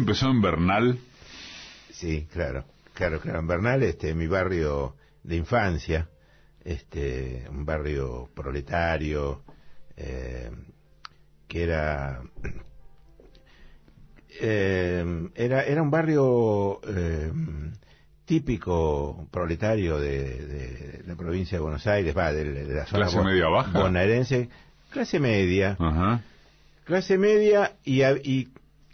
empezó en Bernal? Sí, claro, claro, claro. En Bernal, este, mi barrio de infancia, este, un barrio proletario, eh, que era, eh, era, era un barrio eh, típico proletario de, la provincia de Buenos Aires, va, de, la zona clase media clase media, clase media y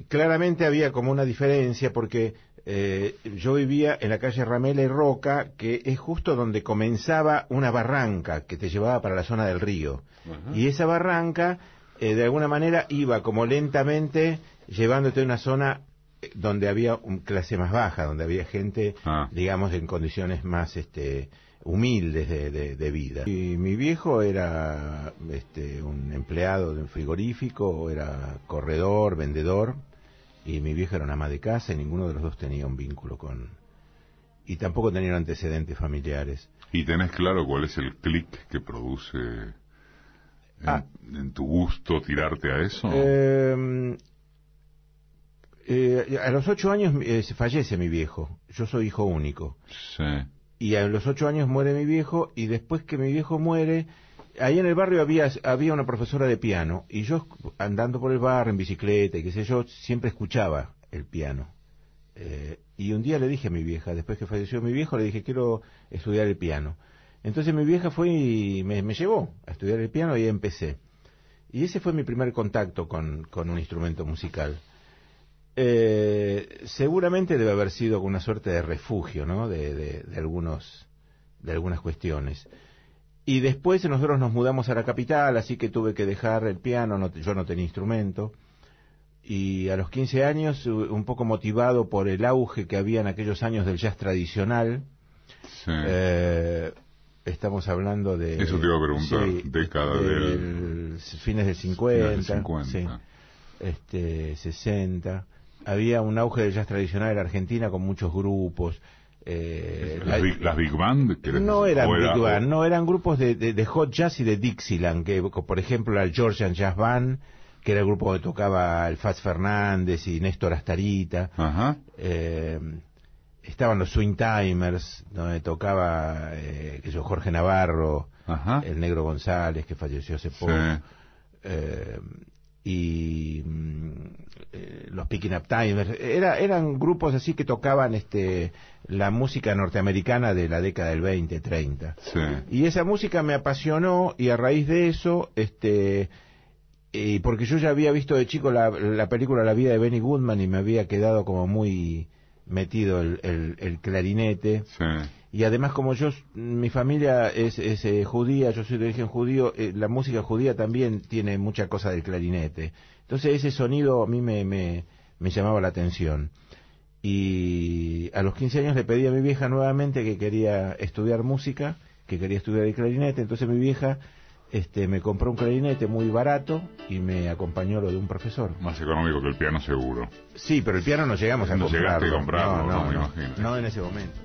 claramente había como una diferencia porque eh, yo vivía en la calle Ramela y Roca, que es justo donde comenzaba una barranca que te llevaba para la zona del río. Y esa barranca, eh, de alguna manera, iba como lentamente llevándote a una zona eh, donde había un clase más baja, donde había gente, ah. digamos, en condiciones más, este, humildes de, vida. Y mi viejo era este, un empleado de un frigorífico, era corredor, vendedor, y mi vieja era una ama de casa y ninguno de los dos tenía un vínculo con... Y tampoco tenían antecedentes familiares. ¿Y tenés claro cuál es el clic que produce en, ah. tu gusto tirarte a eso? Em, eh, a los ocho años eh, se fallece mi viejo. Yo soy hijo único. Sí y a los ocho años muere mi viejo y después que mi viejo muere ahí en el barrio había una profesora de piano y yo andando por el bar, en bicicleta y qué sé yo siempre escuchaba el piano eh, y un día le dije a mi vieja después que falleció mi viejo le dije quiero estudiar el piano entonces mi vieja fue y me, me llevó a estudiar el piano y empecé y ese fue mi primer contacto con, con un instrumento musical eh, seguramente debe haber sido una suerte de refugio, ¿no? De, algunos, de algunas cuestiones. Y después nosotros nos mudamos a la capital, así que tuve que dejar el piano, yo no tenía instrumento. Y a los 15 años, un poco motivado por el auge que había en aquellos años del jazz tradicional, eh, estamos hablando de... Eso te iba a preguntar, década del... Fines de 50, este, 60 había un auge del jazz tradicional en Argentina con muchos grupos. Eh, las, big, Band? No eran Big Band, no, eran grupos de, hot jazz y de Dixieland, que por ejemplo el Georgian Jazz Band, que era el grupo donde tocaba el Faz Fernández y Néstor Astarita. Ajá. Eh, estaban los Swing Timers, donde tocaba eh, que yo, Jorge Navarro, Ajá. el Negro González, que falleció hace poco y mm, eh, los Picking Up Timers, era, eran grupos así que tocaban este la música norteamericana de la década del 20, 30. Y esa música me apasionó y a raíz de eso, este porque yo ya había visto de chico la, película La vida de Benny Goodman y me había quedado como muy metido el, clarinete y además como yo, mi familia es, eh, judía, yo soy de origen judío, eh, la música judía también tiene mucha cosa del clarinete. Entonces ese sonido a mí me, me, me llamaba la atención. Y a los 15 años le pedí a mi vieja nuevamente que quería estudiar música, que quería estudiar el clarinete, entonces mi vieja este, me compró un clarinete muy barato y me acompañó lo de un profesor. Más económico que el piano seguro. Sí, pero el piano no llegamos a no no, no, no en ese momento.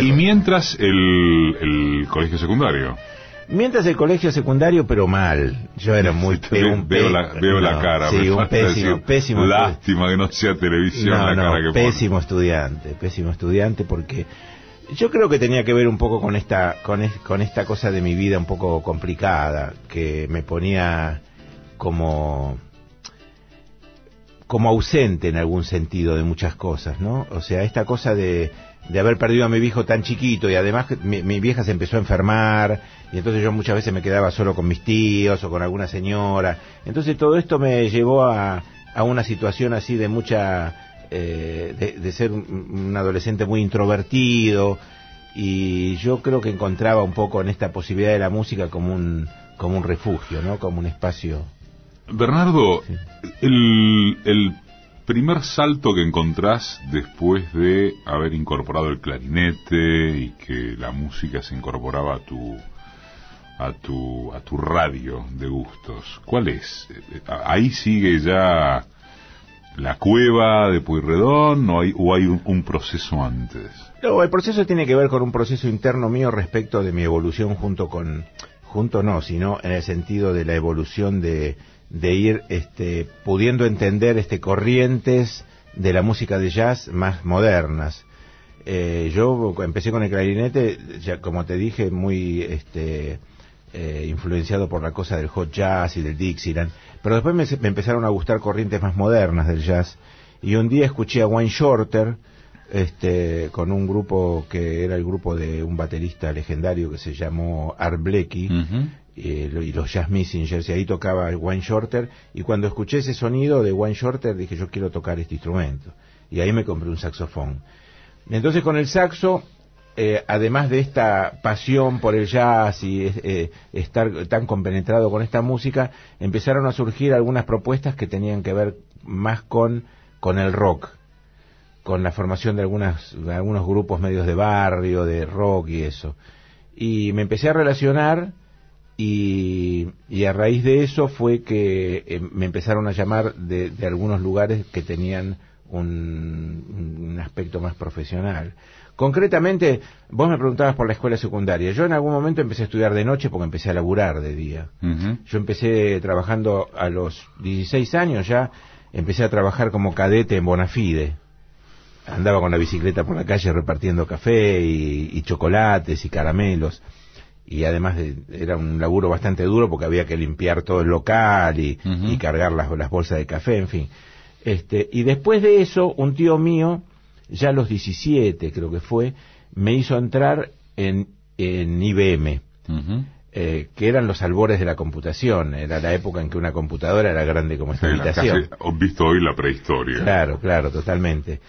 y mientras el, colegio secundario. Mientras el colegio secundario, pero mal. Yo era muy pésimo. Veo, la, veo Sí, un pésimo, Lástima que no sea televisión la cara que Pésimo estudiante, pésimo estudiante porque yo creo que tenía que ver un poco con esta, con esta cosa de mi vida un poco complicada que me ponía como como ausente en algún sentido de muchas cosas, ¿no? O sea, esta cosa de de haber perdido a mi hijo tan chiquito y además mi, vieja se empezó a enfermar y entonces yo muchas veces me quedaba solo con mis tíos o con alguna señora. Entonces todo esto me llevó a, a una situación así de mucha, eh, de, ser un, adolescente muy introvertido y yo creo que encontraba un poco en esta posibilidad de la música como un, como un refugio, ¿no? Como un espacio. Bernardo, el primer salto que encontrás después de haber incorporado el clarinete y que la música se incorporaba a tu a tu a tu radio de gustos? ¿Cuál es? Ahí sigue ya la cueva de Puyredón o hay, o hay un, un, proceso antes? No, el proceso tiene que ver con un proceso interno mío respecto de mi evolución junto con, junto no, sino en el sentido de la evolución de, de ir este, pudiendo entender este, corrientes de la música de jazz más modernas. Eh, yo empecé con el clarinete, ya como te dije, muy este, eh, influenciado por la cosa del hot jazz y del Dixieland, pero después me, empezaron a gustar corrientes más modernas del jazz. Y un día escuché a Wayne Shorter este, con un grupo que era el grupo de un baterista legendario que se llamó Art Blakey, eh, y los Jazz Messengers, y ahí tocaba el Wine Shorter, y cuando escuché ese sonido de Wine Shorter dije, yo quiero tocar este instrumento, y ahí me compré un saxofón. Entonces con el saxo, eh, además de esta pasión por el jazz y eh, estar tan compenetrado con esta música, empezaron a surgir algunas propuestas que tenían que ver más con, con el rock con la formación de, de algunos grupos medios de barrio, de rock y eso. Y me empecé a relacionar y, a raíz de eso fue que eh, me empezaron a llamar de, algunos lugares que tenían un, aspecto más profesional. Concretamente, vos me preguntabas por la escuela secundaria. Yo en algún momento empecé a estudiar de noche porque empecé a laburar de día. Yo empecé trabajando a los 16 años ya, empecé a trabajar como cadete en Bonafide. Andaba con la bicicleta por la calle repartiendo café y chocolates y caramelos y además era un laburo bastante duro porque había que limpiar todo el local y, cargar las, las, bolsas de café, en fin. Este, y después de eso, un tío mío, ya a los 17 creo que fue, me hizo entrar en, en IBM, eh, que eran los albores de la computación, era la época en que una computadora era grande como esta habitación. Casi, visto hoy la prehistoria. Claro, claro, totalmente.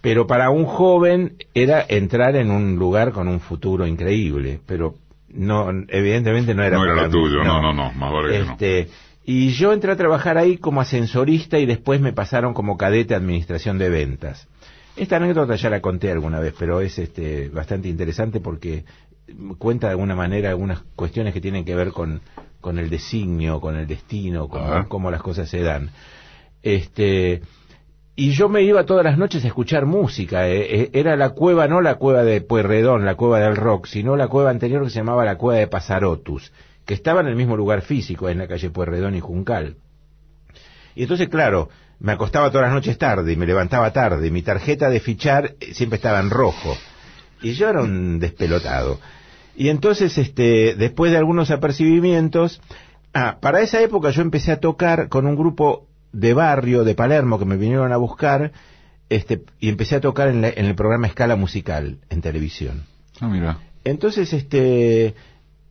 Pero para un joven era entrar en un lugar con un futuro increíble, pero no evidentemente no era, no era tuyo no no no, más vale que no. Este, y yo entré a trabajar ahí como ascensorista y después me pasaron como cadete de administración de ventas esta anécdota ya la conté alguna vez pero es este bastante interesante porque cuenta de alguna manera algunas cuestiones que tienen que ver con con el designio con el destino con cómo las cosas se dan este y yo me iba todas las noches a escuchar música. Eh, eh, era la cueva, no la cueva de Puerredón, la cueva del rock, sino la cueva anterior que se llamaba la cueva de Pasarotus, que estaba en el mismo lugar físico, en la calle Puerredón y Juncal. Y entonces, claro, me acostaba todas las noches tarde y me levantaba tarde. Mi tarjeta de fichar eh, siempre estaba en rojo. Y yo era un despelotado. Y entonces, este, después de algunos apercibimientos, ah, para esa época yo empecé a tocar con un grupo de barrio de Palermo que me vinieron a buscar este, y empecé a tocar en, el programa Escala Musical en televisión. Ah, mira. Entonces, este,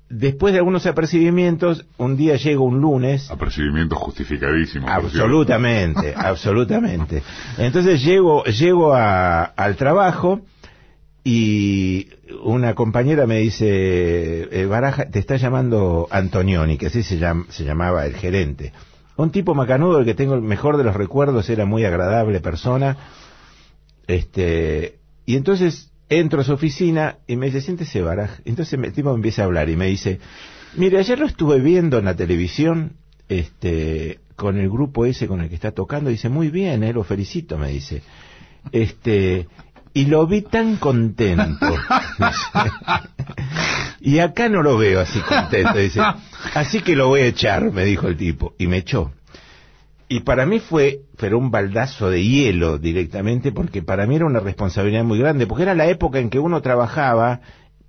después de algunos apercibimientos, un día llego un lunes. Apercibimientos justificadísimos. Absolutamente, absolutamente. Entonces llego, llego al trabajo y una compañera me dice, eh, Baraja, te está llamando Antonioni, que así se llamaba el gerente. Un tipo macanudo el que tengo el mejor de los recuerdos, era muy agradable persona. Este, y entonces entro a su oficina y me dice, siéntese Baraj. Entonces el tipo me empieza a hablar y me dice, mire, ayer lo estuve viendo en la televisión, este, con el grupo ese con el que está tocando, dice, muy bien, él eh, lo felicito, me dice. Este, y lo vi tan contento. Y acá no lo veo así contento. Dice, así que lo voy a echar, me dijo el tipo. Y me echó. Y para mí fue, pero un baldazo de hielo directamente, porque para mí era una responsabilidad muy grande, porque era la época en que uno trabajaba,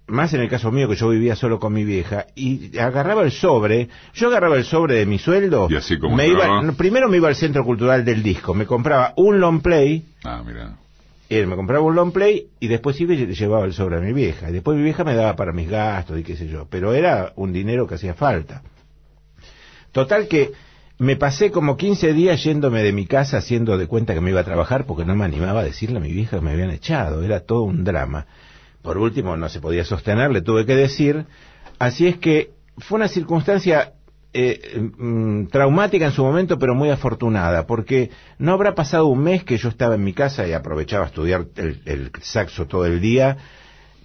más en el caso mío que yo vivía solo con mi vieja, y agarraba el sobre, yo agarraba el sobre de mi sueldo, primero me iba al Centro Cultural del Disco, me compraba un long play, ah, él eh, me compraba un long play y después iba y llevaba el sobre a mi vieja. Y después mi vieja me daba para mis gastos y qué sé yo. Pero era un dinero que hacía falta. Total que me pasé como 15 días yéndome de mi casa haciendo de cuenta que me iba a trabajar porque no me animaba a decirle a mi vieja que me habían echado. Era todo un drama. Por último, no se podía sostener, le tuve que decir. Así es que fue una circunstancia eh, mm, traumática en su momento, pero muy afortunada, porque no habrá pasado un mes que yo estaba en mi casa y aprovechaba a estudiar el, saxo todo el día,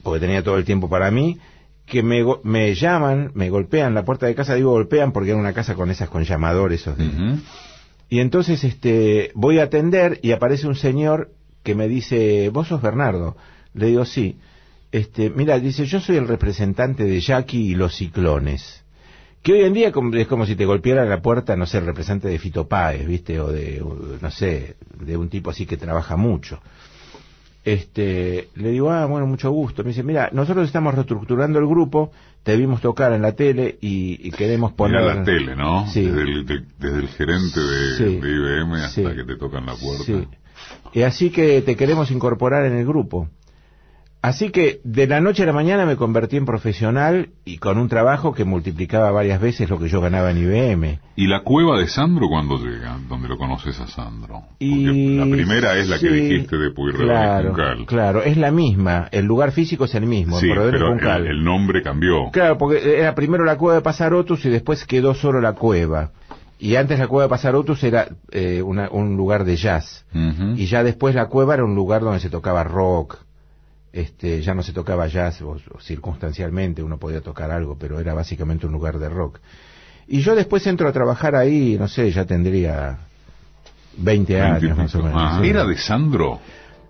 porque tenía todo el tiempo para mí, que me, me llaman, me golpean la puerta de casa, digo golpean porque era una casa con esas con llamadores, Y entonces este, voy a atender y aparece un señor que me dice, vos sos Bernardo. Le digo, sí. Este, mira, dice, yo soy el representante de Jackie y los ciclones que hoy en día es como si te golpeara la puerta, no sé, representante de Fito ¿viste? O de, no sé, de un tipo así que trabaja mucho. Este, le digo, ah, bueno, mucho gusto. Me dice, mira, nosotros estamos reestructurando el grupo, te vimos tocar en la tele y, queremos poner... Mira la tele, ¿no? Sí. Desde el, gerente de, IBM hasta que te tocan la puerta. Sí. Y así que te queremos incorporar en el grupo. Así que de la noche a la mañana me convertí en profesional y con un trabajo que multiplicaba varias veces lo que yo ganaba en IBM. ¿Y la cueva de Sandro cuando llega? Donde lo conoces a Sandro. la primera es la que dijiste de Pueyrredón claro, y Claro, es la misma. El lugar físico es el mismo. pero El, nombre cambió. Claro, porque era primero la cueva de Pasarotus y después quedó solo la cueva. Y antes la cueva de Pasarotus era eh, un lugar de jazz. Y ya después la cueva era un lugar donde se tocaba rock este, ya no se tocaba jazz o, circunstancialmente uno podía tocar algo, pero era básicamente un lugar de rock. Y yo después entro a trabajar ahí, no sé, ya tendría 20, años más o menos. Ah, ¿Era de Sandro?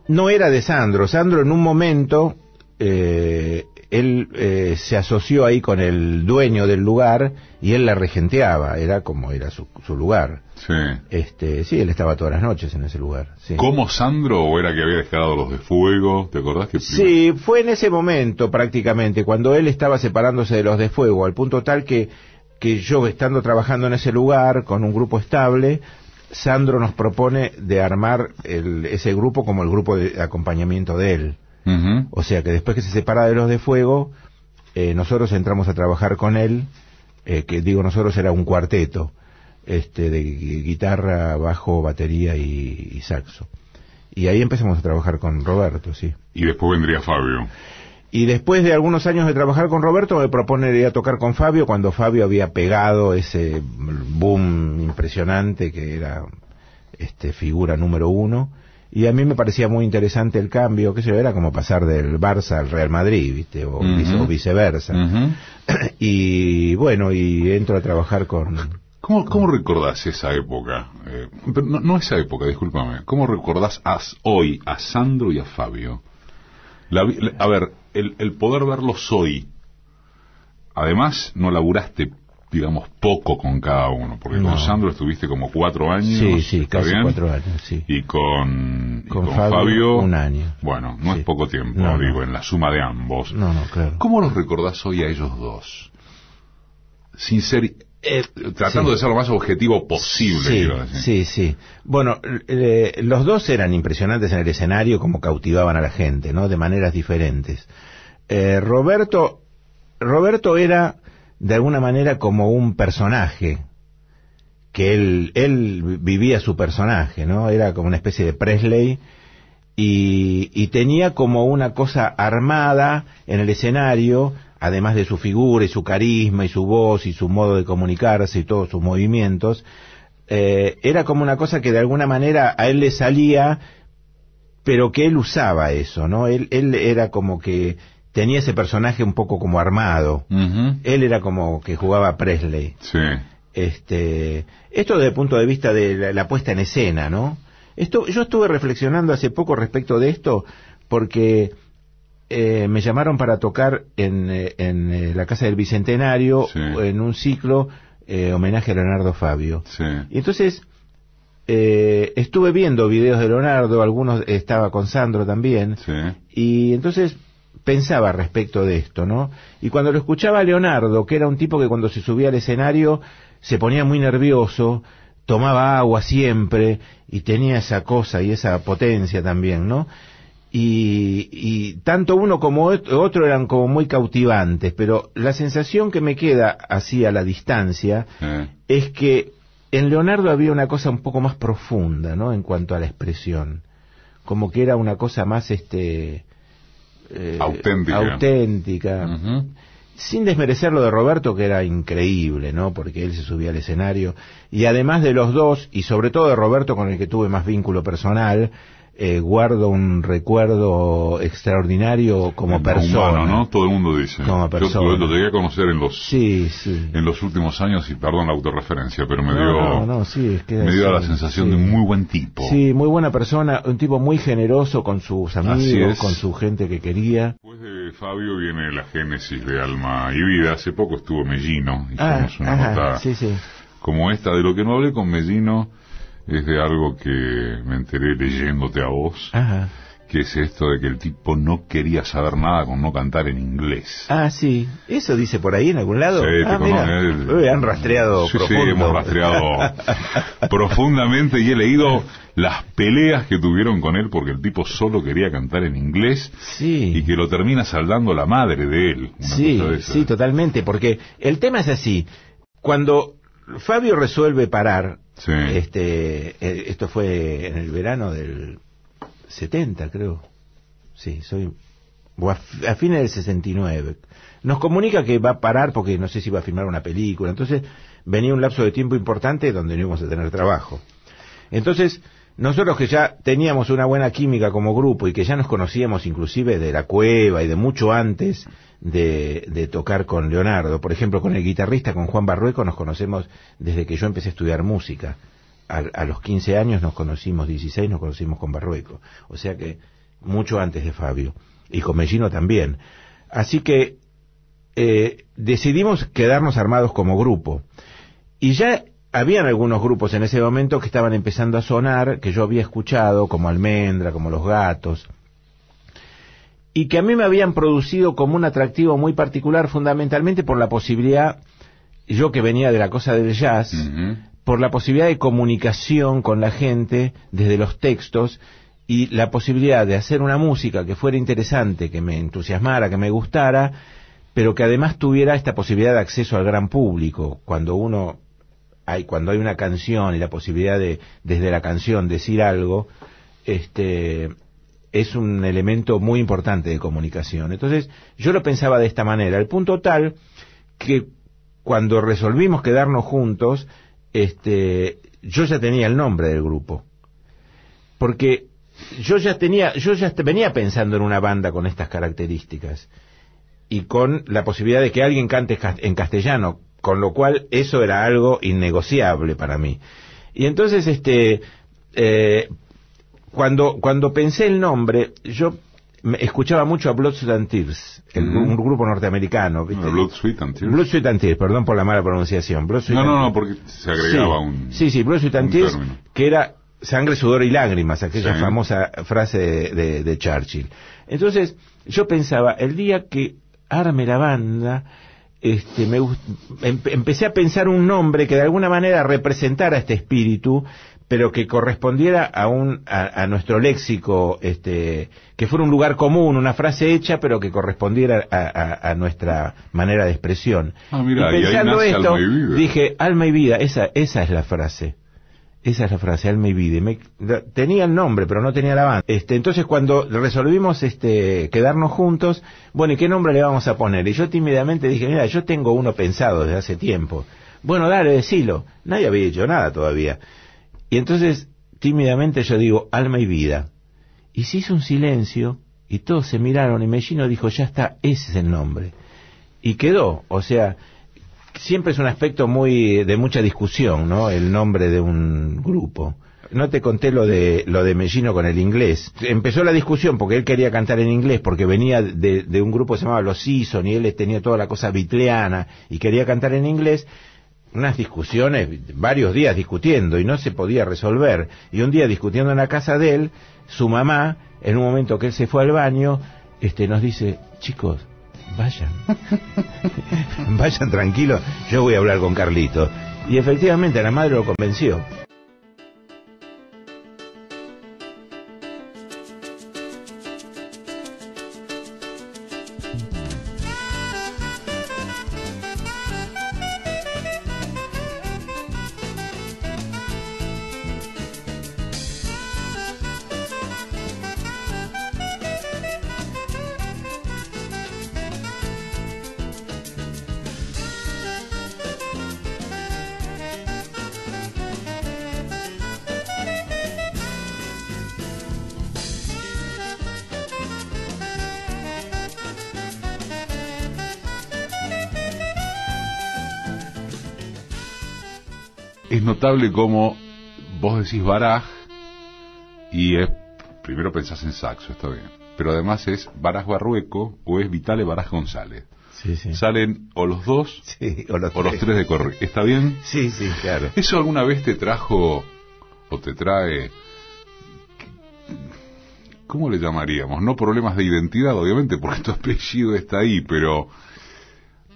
No era de Sandro. Sandro en un momento eh, él eh, se asoció ahí con el dueño del lugar y él la regenteaba, era como era su, su lugar. Sí. Este, sí, él estaba todas las noches en ese lugar. ¿Cómo Sandro o era que había dejado los de fuego? ¿Te acordás que Sí, fue en ese momento prácticamente, cuando él estaba separándose de los de fuego, al punto tal que, que yo estando trabajando en ese lugar con un grupo estable, Sandro nos propone de armar ese grupo como el grupo de acompañamiento de él. O sea que después que se separa de los de fuego, eh, nosotros entramos a trabajar con él, eh, que digo nosotros era un cuarteto, este, de guitarra, bajo, batería y, saxo. Y ahí empezamos a trabajar con Roberto, sí. Y después vendría Fabio. Y después de algunos años de trabajar con Roberto, me proponería tocar con Fabio cuando Fabio había pegado ese boom impresionante que era este, figura número uno y a mí me parecía muy interesante el cambio, que se era como pasar del Barça al Real Madrid, ¿viste? O, viceversa. Y bueno, y entro a trabajar con... ¿Cómo, cómo recordás esa época? Eh, no, no, esa época, discúlpame. ¿Cómo recordás a, hoy a Sandro y a Fabio? a ver, el, el poder verlos hoy. Además, no laburaste digamos, poco con cada uno, porque con Sandro estuviste como cuatro años. casi años, sí. Y con, con, Fabio, un año. Bueno, no es poco tiempo, digo, en la suma de ambos. No, no, claro. ¿Cómo los recordás hoy a ellos dos? Sin ser... Eh, tratando de ser lo más objetivo posible. Sí, sí, sí. Bueno, los dos eran impresionantes en el escenario, como cautivaban a la gente, ¿no? De maneras diferentes. Eh, Roberto, Roberto era de alguna manera como un personaje, que él, él vivía su personaje, ¿no? Era como una especie de Presley y, y tenía como una cosa armada en el escenario, además de su figura y su carisma y su voz y su modo de comunicarse y todos sus movimientos, eh, era como una cosa que de alguna manera a él le salía, pero que él usaba eso, ¿no? Él, él era como que tenía ese personaje un poco como armado. Él era como que jugaba Presley. Sí. Este, esto desde el punto de vista de la, puesta en escena, ¿no? Esto, yo estuve reflexionando hace poco respecto de esto porque eh, me llamaron para tocar en, eh, en, eh, la Casa del Bicentenario en un ciclo homenaje a Leonardo Fabio. Y entonces estuve viendo videos de Leonardo, algunos estaba con Sandro también, y entonces pensaba respecto de esto, ¿no? Y cuando lo escuchaba Leonardo, que era un tipo que cuando se subía al escenario se ponía muy nervioso, tomaba agua siempre y tenía esa cosa y esa potencia también, ¿no? Y, tanto uno como otro eran como muy cautivantes, pero la sensación que me queda así a la distancia eh. es que en Leonardo había una cosa un poco más profunda, ¿no? En cuanto a la expresión, como que era una cosa más, este, eh, auténtica, sin desmerecer lo de Roberto, que era increíble, ¿no? Porque él se subía al escenario. Y además de los dos, y sobre todo de Roberto, con el que tuve más vínculo personal, eh, guardo un recuerdo extraordinario como persona. ¿no? Todo el mundo dice. Como persona. Yo lo, llegué a conocer en los, sí, en los últimos años y perdón la autorreferencia, pero me dio, la sensación de un muy buen tipo. Sí, muy buena persona, un tipo muy generoso con sus amigos, con su gente que quería. Después de Fabio viene la génesis de Alma y Vida. Hace poco estuvo Mellino, hicimos ah, una nota como esta, de lo que no hablé con Mellino es de algo que me enteré leyéndote a vos. que es esto de que el tipo no quería saber nada con no cantar en inglés. Ah, sí. ¿Eso dice por ahí en algún lado? Sí, ah, han rastreado Sí, hemos rastreado profundamente y he leído las peleas que tuvieron con él porque el tipo solo quería cantar en inglés sí. y que lo termina saldando la madre de él. sí, sí, totalmente, porque el tema es así. Cuando Fabio resuelve parar, este, eh, esto fue en el verano del 70, creo. Sí, soy a, a, fines del 69. Nos comunica que va a parar porque no sé si va a filmar una película. Entonces venía un lapso de tiempo importante donde no íbamos a tener trabajo. Entonces, nosotros que ya teníamos una buena química como grupo y que ya nos conocíamos inclusive de la cueva y de mucho antes, de, tocar con Leonardo. Por ejemplo, con el guitarrista, con Juan Barrueco, nos conocemos desde que yo empecé a estudiar música. A, los 15 años nos conocimos, 16 nos conocimos con Barrueco. O sea que mucho antes de Fabio. Y con Mellino también. Así que eh, decidimos quedarnos armados como grupo. Y ya habían algunos grupos en ese momento que estaban empezando a sonar, que yo había escuchado, como Almendra, como Los Gatos y que a mí me habían producido como un atractivo muy particular, fundamentalmente por la posibilidad, yo que venía de la cosa del jazz, por la posibilidad de comunicación con la gente desde los textos y la posibilidad de hacer una música que fuera interesante, que me entusiasmara, que me gustara, pero que además tuviera esta posibilidad de acceso al gran público, cuando uno hay, cuando hay una canción y la posibilidad de desde la canción decir algo, este, es un elemento muy importante de comunicación. Entonces, yo lo pensaba de esta manera, el punto tal que cuando resolvimos quedarnos juntos, este, yo ya tenía el nombre del grupo. Porque yo ya tenía, yo ya venía pensando en una banda con estas características y con la posibilidad de que alguien cante en castellano, con lo cual eso era algo innegociable para mí. Y entonces, este, eh, cuando, cuando pensé el nombre, yo escuchaba mucho a Blood, Sweat and Tears, un mm. grupo norteamericano. ¿viste? Blood, and Tears. Blood, and Tears, perdón por la mala pronunciación. no, no, no, porque se agregaba un. Sí, sí, Blood, Sweat and Tears, que era sangre, sudor y lágrimas, aquella famosa frase de, Churchill. Entonces, yo pensaba, el día que arme la banda, este, me empecé a pensar un nombre que de alguna manera representara este espíritu pero que correspondiera a, un, a, nuestro léxico, este, que fuera un lugar común, una frase hecha, pero que correspondiera a, nuestra manera de expresión. Ah, y pensando esto, dije, alma y vida, esa, esa es la frase. Esa es la frase, alma y vida. Me, tenía el nombre, pero no tenía la banda. Este, entonces, cuando resolvimos este, quedarnos juntos, bueno, ¿y qué nombre le vamos a poner? Y yo tímidamente dije, mira, yo tengo uno pensado desde hace tiempo. Bueno, dale, decilo. Nadie había dicho nada todavía. Y entonces, tímidamente yo digo, alma y vida. Y se hizo un silencio y todos se miraron y Mellino dijo, ya está, ese es el nombre. Y quedó, o sea, siempre es un aspecto muy eh, de mucha discusión, ¿no? El nombre de un grupo. No te conté lo de lo de Mellino con el inglés. Empezó la discusión porque él quería cantar en inglés porque venía de, un grupo que se llamaba Los Season, y él tenía toda la cosa bitleana y quería cantar en inglés unas discusiones, varios días discutiendo y no se podía resolver. Y un día discutiendo en la casa de él, su mamá, en un momento que él se fue al baño, este, nos dice, chicos, vayan, vayan tranquilos, yo voy a hablar con Carlito. Y efectivamente la madre lo convenció. como vos decís Baraj y es, primero pensás en saxo, está bien, pero además es Baraj Barrueco o es Vitale Baraj González. Salen o los dos o, los, tres. de correr. ¿Está bien? Sí, sí, claro. ¿Eso alguna vez te trajo o te trae, ¿cómo le llamaríamos? No problemas de identidad, obviamente, porque tu apellido está ahí, pero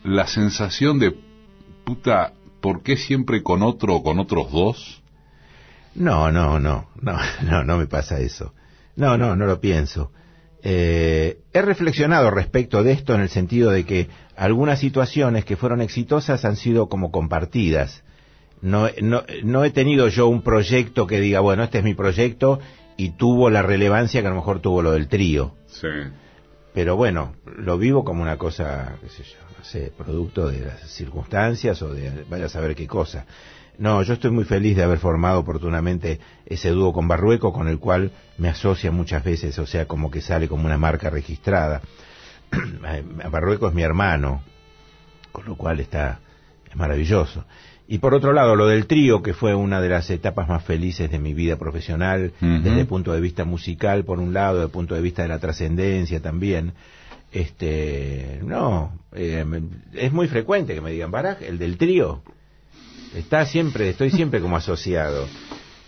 la sensación de puta ¿por qué siempre con otro con otros dos? No, no, no, no, no, no me pasa eso. No, no, no lo pienso. Eh, he reflexionado respecto de esto en el sentido de que algunas situaciones que fueron exitosas han sido como compartidas. No, no, no he tenido yo un proyecto que diga, bueno, este es mi proyecto y tuvo la relevancia que a lo mejor tuvo lo del trío. Sí pero bueno, lo vivo como una cosa, qué sé yo, no sé, producto de las circunstancias o de vaya a saber qué cosa. No, yo estoy muy feliz de haber formado oportunamente ese dúo con Barrueco, con el cual me asocia muchas veces, o sea, como que sale como una marca registrada. Eh, Barrueco es mi hermano, con lo cual está maravilloso. Y por otro lado, lo del trío, que fue una de las etapas más felices de mi vida profesional, desde el punto de vista musical, por un lado, desde el punto de vista de la trascendencia también. Este, no, eh, es muy frecuente que me digan, Baraj, el del trío. Está siempre, estoy siempre como asociado.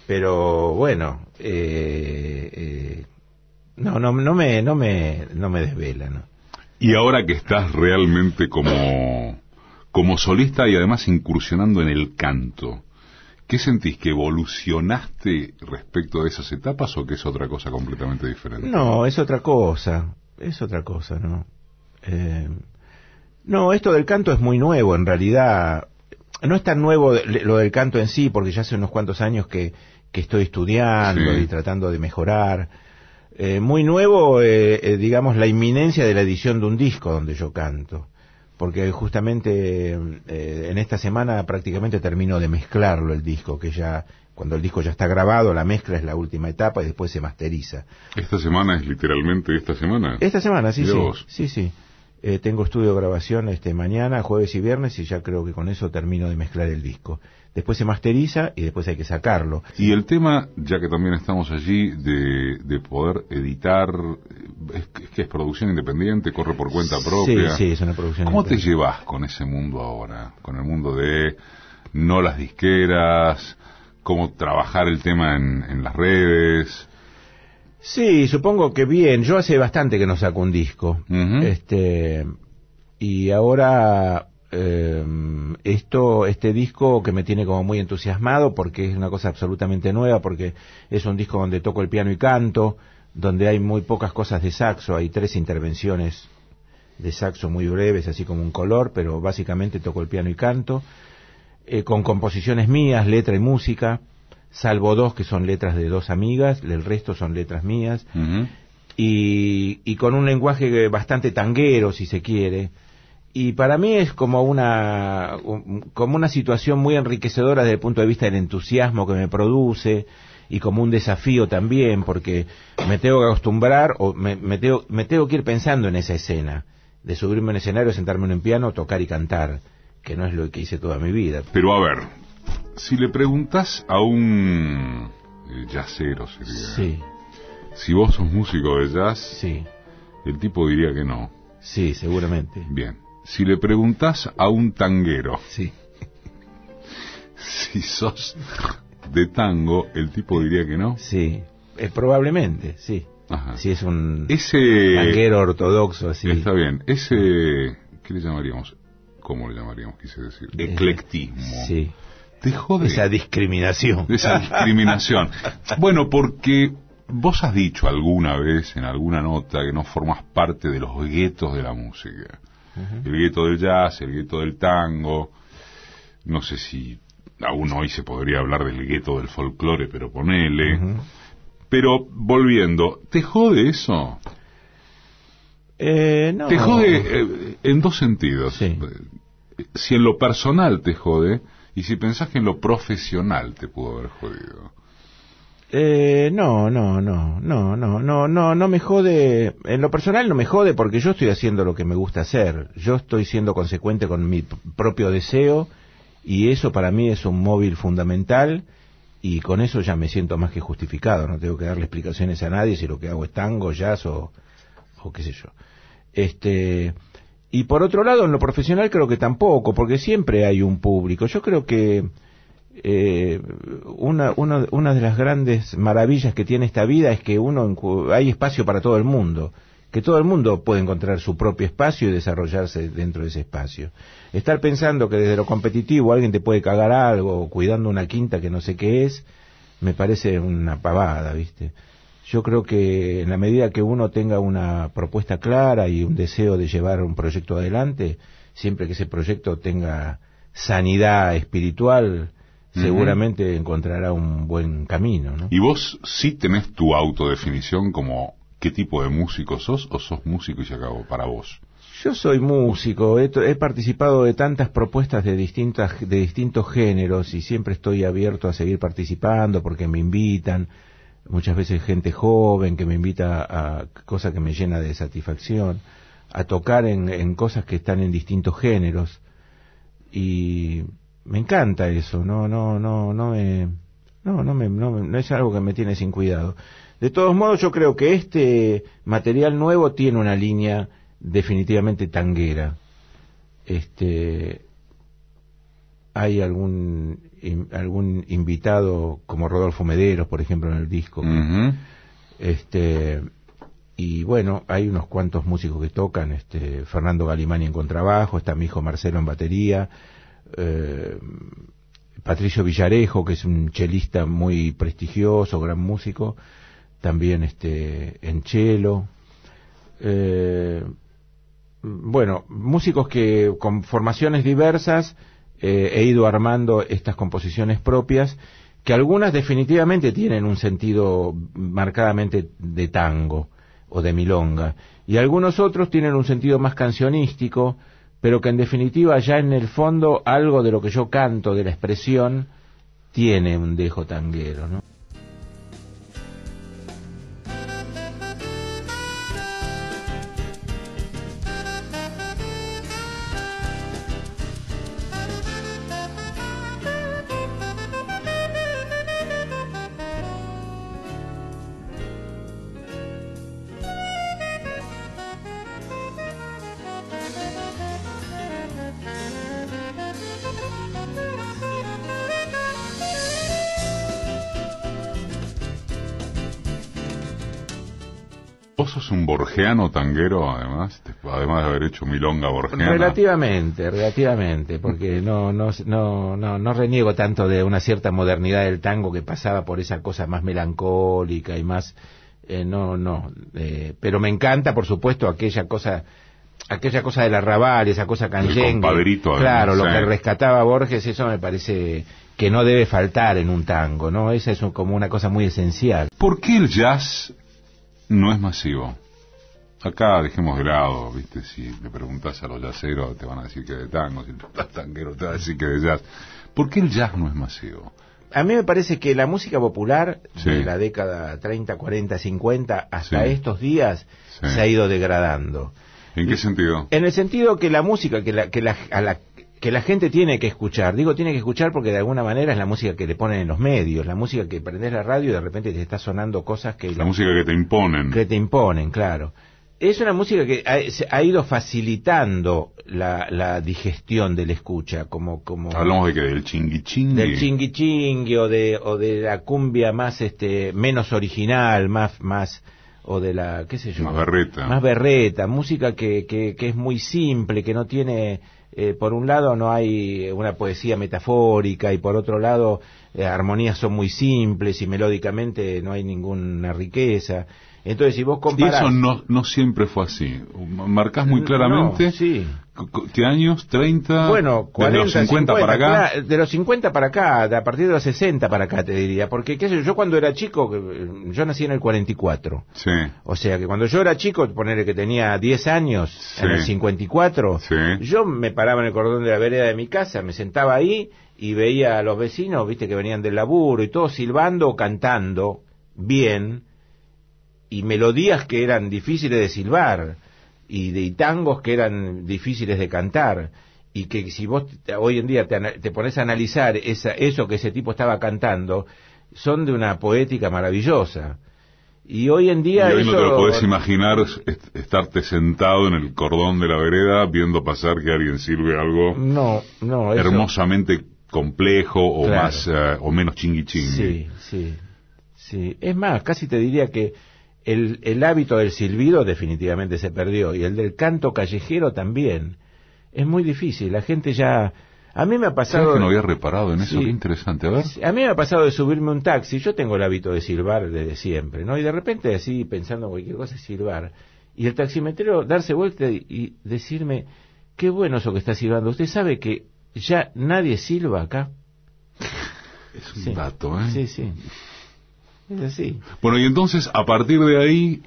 Pero bueno, eh, eh, no, no, no me, no me, no me desvela, Y ahora que estás realmente como como solista y además incursionando en el canto. ¿Qué sentís? ¿Que evolucionaste respecto a esas etapas o que es otra cosa completamente diferente? No, es otra cosa, es otra cosa, ¿no? Eh, no, esto del canto es muy nuevo, en realidad. No es tan nuevo lo del canto en sí, porque ya hace unos cuantos años que, estoy estudiando y tratando de mejorar. Eh, muy nuevo, eh, digamos, la inminencia de la edición de un disco donde yo canto porque justamente eh, en esta semana prácticamente termino de mezclarlo el disco, que ya cuando el disco ya está grabado, la mezcla es la última etapa y después se masteriza. Esta semana es literalmente esta semana. Esta semana, sí, sí. Sí, sí. Eh, tengo estudio de grabación este, mañana, jueves y viernes, y ya creo que con eso termino de mezclar el disco. Después se masteriza y después hay que sacarlo. Y el tema, ya que también estamos allí, de, poder editar, es que, es producción independiente, corre por cuenta propia. Sí, sí, es una producción ¿Cómo te llevas con ese mundo ahora? Con el mundo de no las disqueras, cómo trabajar el tema en las redes Sí, supongo que bien. Yo hace bastante que no saco un disco. Este y ahora eh, esto este disco que me tiene como muy entusiasmado porque es una cosa absolutamente nueva porque es un disco donde toco el piano y canto, donde hay muy pocas cosas de saxo, hay tres intervenciones de saxo muy breves, así como un color, pero básicamente toco el piano y canto, eh, con composiciones mías, letra y música salvo dos que son letras de dos amigas, el resto son letras mías, y, y, con un lenguaje bastante tanguero, si se quiere. Y para mí es como una, como una situación muy enriquecedora desde el punto de vista del entusiasmo que me produce y como un desafío también, porque me tengo que acostumbrar o me, tengo, me tengo que ir pensando en esa escena, de subirme a un escenario, sentarme en un piano, tocar y cantar, que no es lo que hice toda mi vida. Pero a ver, si le preguntas a un yacero, eh, sí. si vos sos músico de jazz, sí. el tipo diría que no. Sí, seguramente. Bien. Si le preguntas a un tanguero, sí. si sos de tango, el tipo diría que no. Sí, eh, probablemente, sí. Si es un tanguero ortodoxo, así. Está bien. Ese, ¿qué le llamaríamos? ¿Cómo le llamaríamos? Quise decir. Eh, Eclectismo. Sí te jode. Esa discriminación. Esa discriminación. bueno, porque vos has dicho alguna vez en alguna nota que no formas parte de los guetos de la música. El gueto del jazz, el gueto del tango. No sé si aún hoy se podría hablar del gueto del folclore, pero ponele. Pero volviendo, ¿te jode eso? Eh, no. Te jode eh, en dos sentidos. Sí. Si en lo personal te jode, y si pensás que en lo profesional te pudo haber jodido. Eh, no, no, no, no, no, no, no, no me jode. En lo personal no me jode porque yo estoy haciendo lo que me gusta hacer. Yo estoy siendo consecuente con mi propio deseo y eso para mí es un móvil fundamental y con eso ya me siento más que justificado. No tengo que darle explicaciones a nadie si lo que hago es tango, jazz o, o qué sé yo. Este, y por otro lado, en lo profesional creo que tampoco, porque siempre hay un público. Yo creo que eh, una, una, de las grandes maravillas que tiene esta vida es que uno hay espacio para todo el mundo, que todo el mundo puede encontrar su propio espacio y desarrollarse dentro de ese espacio. Estar pensando que desde lo competitivo alguien te puede cagar algo, cuidando una quinta que no sé qué es, me parece una pavada, ¿viste? Yo creo que en la medida que uno tenga una propuesta clara y un deseo de llevar un proyecto adelante, siempre que ese proyecto tenga sanidad espiritual, seguramente encontrará un buen camino. ¿Y vos sí tenés tu autodefinición como qué tipo de músico sos o sos músico y se acabó para vos? Yo soy músico, he, he, participado de tantas propuestas de, distintas, de distintos géneros y siempre estoy abierto a seguir participando porque me invitan muchas veces gente joven que me invita a cosas que me llena de satisfacción, a tocar en, cosas que están en distintos géneros y me encanta eso, no, no, no, no no, no, no, no es algo que me tiene sin cuidado. De todos modos, yo creo que este material nuevo tiene una línea definitivamente tanguera. Este, hay algún algún invitado como Rodolfo Mederos, por ejemplo, en el disco. Este y bueno, hay unos cuantos músicos que tocan, este Fernando Galimani en contrabajo, está mi hijo Marcelo en batería, eh, Patricio Villarejo, que es un chelista muy prestigioso, gran músico, también este en chelo. Eh, bueno, músicos que con formaciones diversas eh, he ido armando estas composiciones propias, que algunas definitivamente tienen un sentido marcadamente de tango o de milonga, y algunos otros tienen un sentido más cancionístico, pero que en definitiva ya en el fondo algo de lo que yo canto, de la expresión, tiene un dejo tanguero, ¿no? tanguero, además, además de haber hecho milonga borgiana. Relativamente, relativamente, porque no, no, no, no, no reniego tanto de una cierta modernidad del tango que pasaba por esa cosa más melancólica y más, eh, no, no, eh, pero me encanta, por supuesto, aquella cosa aquella cosa del arrabal, esa cosa canyengue. Claro, lo que rescataba Borges, eso me parece que no debe faltar en un tango, ¿no? Esa es como una cosa muy esencial. ¿Por qué el jazz no es masivo? Acá dejemos de ¿viste? Si le preguntas a los yaceros te van a decir que de tango, si estás tanguero te van a decir que de jazz. ¿Por qué el jazz no es masivo? A mí me parece que la música popular de la década 30, 40, 50 hasta estos días se ha ido degradando. ¿En qué sentido? En el sentido que la música que la, que la, que la gente tiene que escuchar. Digo, tiene que escuchar porque de alguna manera es la música que le ponen en los medios, la música que prendes la radio y de repente te está sonando cosas que... la música que te imponen. Que te imponen, claro es una música que ha, ido facilitando la, la, digestión la escucha, como... como Hablamos de que del chingui Del chingui o de, o de la cumbia más, este, menos original, más, más, o de la, qué se yo. Más berreta. Más berreta, música que, que, que es muy simple, que no tiene, eh, por un lado no hay una poesía metafórica y por otro lado eh, armonías son muy simples y melódicamente no hay ninguna riqueza. Entonces, si vos comparás... Y eso no, no siempre fue así. Marcás muy claramente no, sí. ¿Qué años? ¿30? Bueno, 40, de los 50, para acá. de los 50 para acá, de a partir de los 60 para acá, te diría. Porque, qué sé yo, yo cuando era chico, eh, yo nací en el 44. Sí. O sea que cuando yo era chico, ponerle que tenía 10 años, en el 54, yo me paraba en el cordón de la vereda de mi casa, me sentaba ahí y veía a los vecinos, viste, que venían del laburo y todo, silbando, cantando, bien y melodías que eran difíciles de silbar y de tangos que eran difíciles de cantar y que si vos hoy en día te, te pones a analizar esa, eso que ese tipo estaba cantando son de una poética maravillosa y hoy en día y no te lo podés imaginar estarte sentado en el cordón de la vereda viendo pasar que alguien sirve algo no no hermosamente complejo o más eh, o menos chingui, chingui sí sí sí es más casi te diría que el, hábito del silbido definitivamente se perdió y el del canto callejero también. Es muy difícil, la gente ya... A mí me ha pasado... Que no había reparado en eso, interesante, a ver. A mí me ha pasado de subirme un taxi, yo tengo el hábito de silbar desde siempre, ¿no? Y de repente así, pensando en cualquier cosa, silbar. Y el taximetrero darse vuelta y, decirme, qué bueno eso que está silbando. Usted sabe que ya nadie silba acá. Es un dato, ¿eh? Sí, sí. Pues bueno, y entonces, a partir de ahí...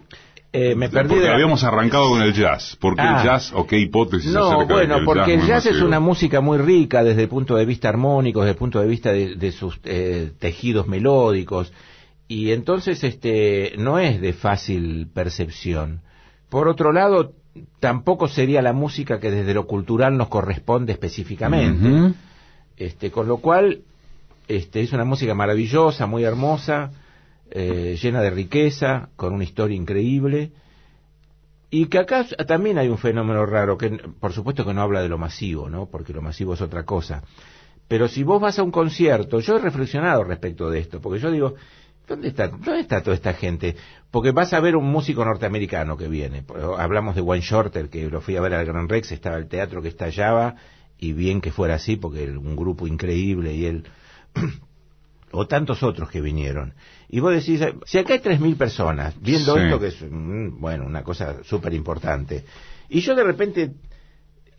Eh, me perdí porque habíamos arrancado con el jazz. porque el ah. jazz o qué hipótesis no, bueno, porque el jazz es una música muy rica desde el punto de vista armónico, desde el punto de vista de, sus eh, tejidos melódicos. Y entonces este no es de fácil percepción. Por otro lado, tampoco sería la música que desde lo cultural nos corresponde específicamente. este, con lo cual, este, es una música maravillosa, muy hermosa eh, llena de riqueza, con una historia increíble, y que acá también hay un fenómeno raro, que por supuesto que no habla de lo masivo, ¿no? porque lo masivo es otra cosa. Pero si vos vas a un concierto, yo he reflexionado respecto de esto, porque yo digo, ¿dónde está, dónde está toda esta gente? Porque vas a ver un músico norteamericano que viene. Hablamos de One Shorter, que lo fui a ver al Gran Rex, estaba el teatro que estallaba, y bien que fuera así, porque un grupo increíble y él o tantos otros que vinieron. Y vos decís, si acá hay 3.000 personas viendo esto, que es, bueno, una cosa súper importante, y yo de repente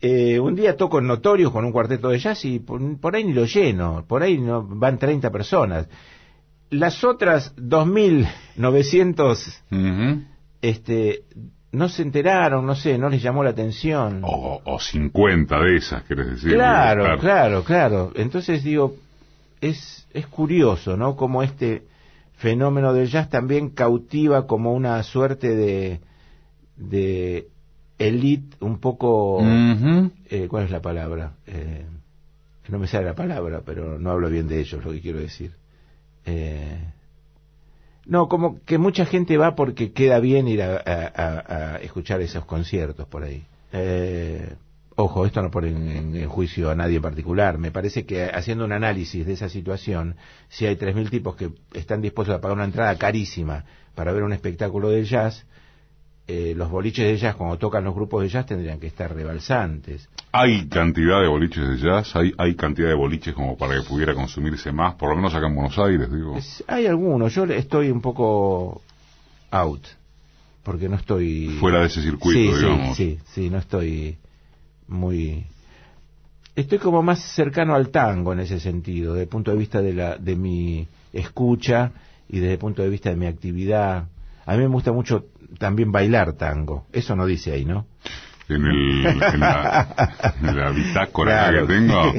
eh, un día toco en Notorios con un cuarteto de jazz y por, ahí ni lo lleno, por ahí no, van 30 personas. Las otras 2.900 mil novecientos este, no se enteraron, no sé, no les llamó la atención. O, o 50 de esas, querés decir. Claro, claro, claro. Entonces digo, es, es curioso, ¿no? Como este fenómeno del jazz también cautiva como una suerte de, de elite un poco... Eh, ¿Cuál es la palabra? Eh, no me sale la palabra, pero no hablo bien de ellos, lo que quiero decir. Eh, no, como que mucha gente va porque queda bien ir a, escuchar esos conciertos por ahí. Eh, ojo, esto no pone en, juicio a nadie en particular, me parece que haciendo un análisis de esa situación, si hay 3.000 tipos que están dispuestos a pagar una entrada carísima para ver un espectáculo de jazz, eh, los boliches de jazz, cuando tocan los grupos de jazz, tendrían que estar rebalsantes. Hay cantidad de boliches de jazz, hay, hay cantidad de boliches como para que pudiera consumirse más, por lo menos acá en Buenos Aires, digo. hay algunos, yo estoy un poco out, porque no estoy... Fuera de ese circuito, digamos. Sí, sí, sí, no estoy muy... Estoy como más cercano al tango en ese sentido, desde el punto de vista de, la, de mi escucha y desde el punto de vista de mi actividad. A mí me gusta mucho también bailar tango. Eso no dice ahí, ¿no? En, el, la, que tengo.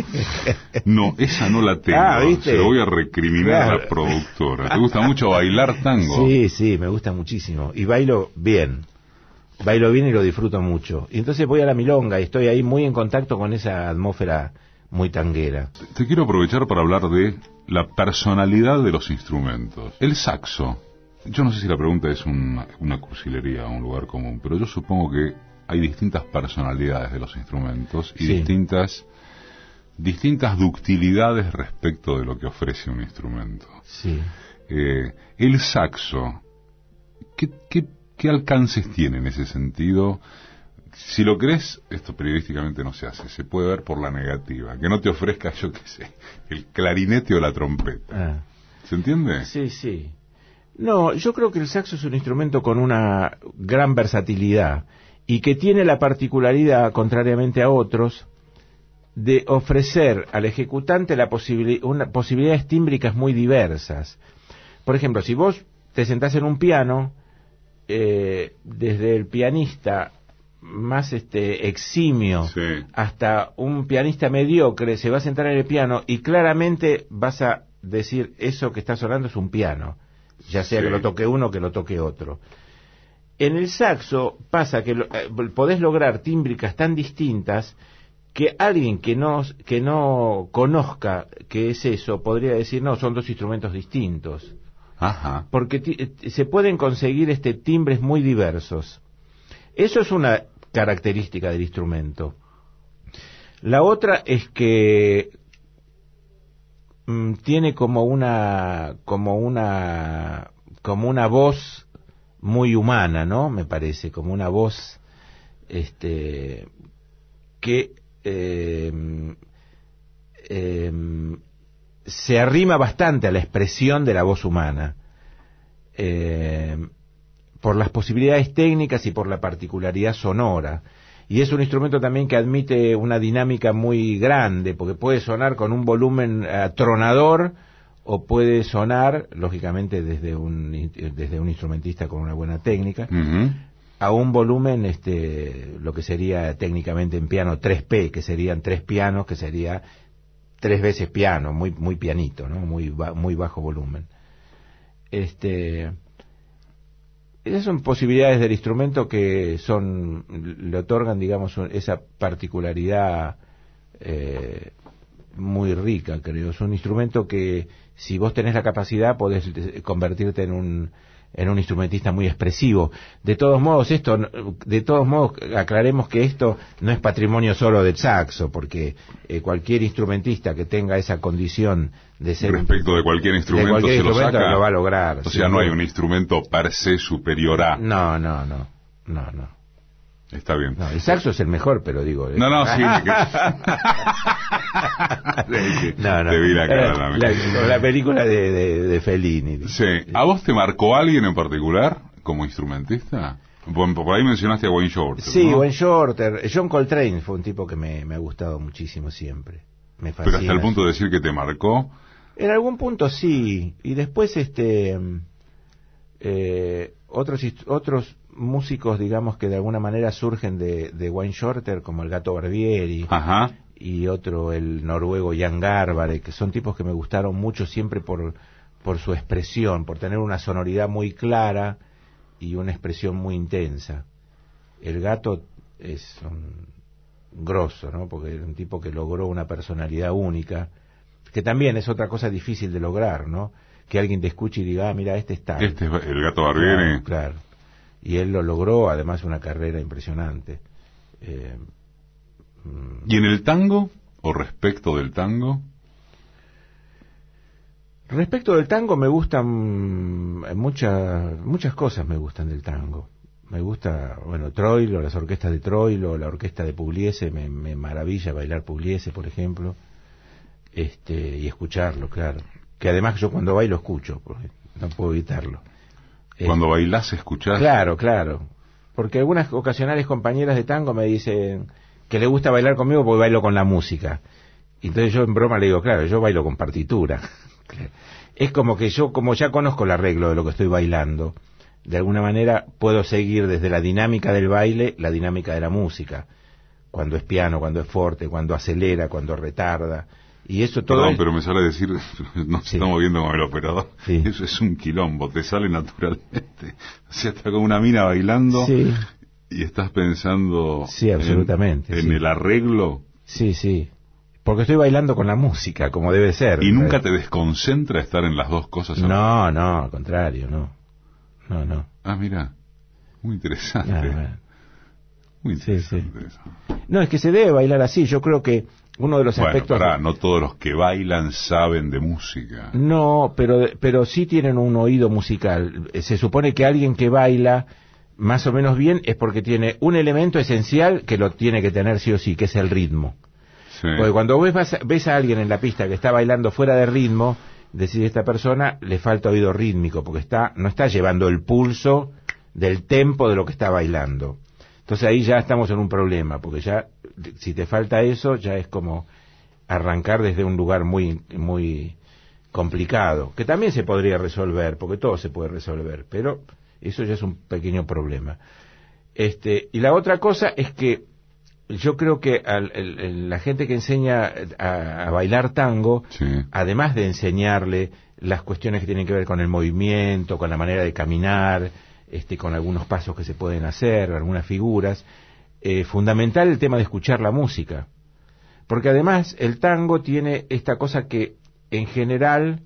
No, esa no la tengo. Ah, Se lo voy a recriminar a la productora. ¿Te gusta mucho bailar tango? Sí, sí, me gusta muchísimo. Y bailo bien bailo bien y lo disfruto mucho. Y entonces voy a la milonga y estoy ahí muy en contacto con esa atmósfera muy tanguera. Te quiero aprovechar para hablar de la personalidad de los instrumentos. El saxo. Yo no sé si la pregunta es una, cursilería o un lugar común, pero yo supongo que hay distintas personalidades de los instrumentos y distintas distintas ductilidades respecto de lo que ofrece un instrumento. Sí. Eh, el saxo, ¿qué, qué ¿Qué alcances tiene en ese sentido? Si lo crees, esto periodísticamente no se hace, se puede ver por la negativa, que no te ofrezca, yo qué sé, el clarinete o la trompeta. Ah. ¿Se entiende? Sí, sí. No, yo creo que el saxo es un instrumento con una gran versatilidad y que tiene la particularidad, contrariamente a otros, de ofrecer al ejecutante la posibilidades tímbricas muy diversas. Por ejemplo, si vos te sentás en un piano, eh, desde el pianista más este eximio hasta un pianista mediocre se va a sentar en el piano y claramente vas a decir eso que está sonando es un piano ya sea que lo toque uno que lo toque otro en el saxo pasa que eh, podés lograr tímbricas tan distintas que alguien que no, que no conozca qué es eso podría decir, no, son dos instrumentos distintos porque eh, se pueden conseguir este, timbres muy diversos. Eso es una característica del instrumento. La otra es que mm, tiene como una como una como una voz muy humana, ¿no? Me parece como una voz este que eh, mm, eh, mm, se arrima bastante a la expresión de la voz humana, eh, por las posibilidades técnicas y por la particularidad sonora. Y es un instrumento también que admite una dinámica muy grande, porque puede sonar con un volumen atronador o puede sonar, lógicamente, desde un, desde un instrumentista con una buena técnica, a un volumen, este, lo que sería técnicamente en piano 3P, que serían tres pianos, que sería tres veces piano, muy, muy pianito, ¿no? Muy, muy bajo volumen. Este, esas son posibilidades del instrumento que son, le otorgan, digamos, esa particularidad eh, muy rica, creo. Es un instrumento que, si vos tenés la capacidad, podés eh, convertirte en un en un instrumentista muy expresivo. De todos modos, esto, de todos modos, aclaremos que esto no es patrimonio solo del saxo, porque eh, cualquier instrumentista que tenga esa condición de ser respecto de cualquier instrumento, se lo, saca, va a lograr. O sea, no hay un instrumento per se superior a. No, no, no, no, no. Está bien. el saxo es el mejor, pero digo. Eh. No, no, sí. no, no. Eh, la película de, de, Fellini. Sí. ¿A vos te marcó alguien en particular como instrumentista? Por ahí mencionaste a Wayne Shorter. Sí, Wayne Shorter. John Coltrane fue un tipo que me, ha gustado muchísimo siempre. Me fascina. Pero hasta el punto de decir que te marcó. En algún punto sí. Y después, este. Mm, eh, otros, otros músicos, digamos, que de alguna manera surgen de, Wayne Shorter, como el Gato Barbieri, y otro, el noruego Jan Garbare, que son tipos que me gustaron mucho siempre por, por su expresión, por tener una sonoridad muy clara y una expresión muy intensa. El Gato es un grosso, ¿no? Porque es un tipo que logró una personalidad única, que también es otra cosa difícil de lograr, ¿no? Que alguien te escuche y diga, ah, mira, este está. Este es el gato Barbieri. claro y él lo logró, además una carrera impresionante. Eh, mm. ¿Y en el tango o respecto del tango? Respecto del tango me gustan mm, muchas muchas cosas me gustan del tango. Me gusta, bueno, Troilo, las orquestas de Troilo, la orquesta de Pugliese, me, maravilla bailar Pugliese, por ejemplo, este, y escucharlo, claro. Que además yo cuando bailo escucho, no puedo evitarlo. Eh, cuando bailás, escuchás. Claro, claro. Porque algunas ocasionales compañeras de tango me dicen que le gusta bailar conmigo porque bailo con la música. Entonces yo en broma le digo, claro, yo bailo con partitura. es como que yo, como ya conozco el arreglo de lo que estoy bailando, de alguna manera puedo seguir desde la dinámica del baile la dinámica de la música. Cuando es piano, cuando es fuerte, cuando acelera, cuando retarda. Y Perdón, pero me sale a decir, no estamos viendo con el operador. Eso es un quilombo, te sale naturalmente. O sea, está con una mina bailando y estás pensando. Sí, absolutamente. En, el arreglo. Sí, sí. Porque estoy bailando con la música, como debe ser. ¿Y nunca te desconcentra estar en las dos cosas? No, no, al contrario, no. No, no. Ah, mira. Muy interesante. Ah, Muy interesante. No, es que se debe bailar así. Yo creo que uno de los aspectos. no todos los que bailan saben de música. No, pero, pero sí tienen un oído musical. Eh, se supone que alguien que baila más o menos bien es porque tiene un elemento esencial que lo tiene que tener sí o sí, que es el ritmo. Porque cuando ves, ves a alguien en la pista que está bailando fuera de ritmo, decís esta persona le falta oído rítmico porque está no está llevando el pulso del tempo de lo que está bailando. Entonces ahí ya estamos en un problema porque ya si te falta eso, ya es como arrancar desde un lugar muy, muy complicado, que también se podría resolver, porque todo se puede resolver, pero eso ya es un pequeño problema. Este, y la otra cosa es que yo creo que la gente que enseña eh, a, bailar tango, además de enseñarle las cuestiones que tienen que ver con el movimiento, con la manera de caminar, este, con algunos pasos que se pueden hacer, algunas figuras, eh, fundamental el tema de escuchar la música. Porque además el tango tiene esta cosa que en general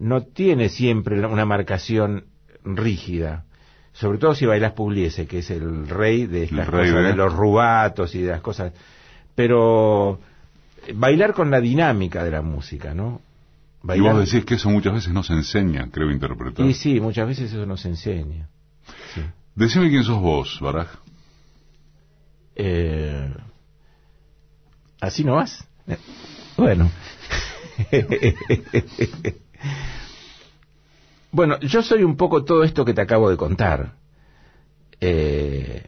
no tiene siempre una marcación rígida. Sobre todo si bailas Pugliese, que es el rey de de los rubatos y de las cosas. Pero eh, bailar con la dinámica de la música, ¿no? Y vos decís que eso muchas veces no se enseña, creo interpretar. Y sí, muchas veces eso no se enseña. Decime quién sos vos, Baraj. Eh, así así vas Bueno. bueno, yo soy un poco todo esto que te acabo de contar. Eh,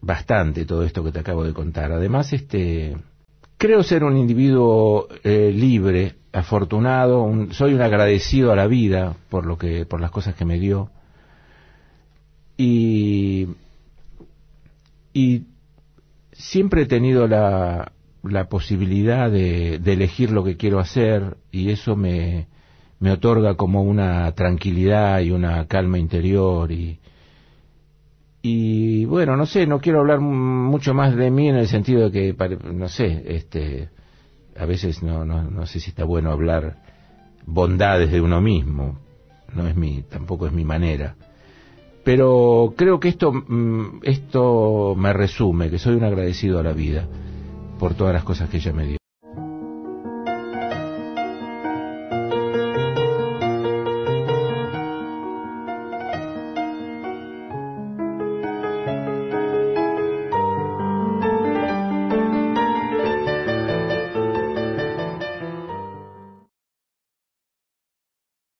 bastante todo esto que te acabo de contar. Además, este, creo ser un individuo eh, libre, afortunado, soy un agradecido a la vida por lo que, por las cosas que me dio. Y, y siempre he tenido la, la posibilidad de, de, elegir lo que quiero hacer y eso me, me otorga como una tranquilidad y una calma interior y, y bueno, no sé, no quiero hablar mucho más de mí en el sentido de que, no sé, este, a veces no, no, no sé si está bueno hablar bondades de uno mismo, no es mi, tampoco es mi manera. Pero creo que esto, mm, esto me resume, que soy un agradecido a la vida por todas las cosas que ella me dio.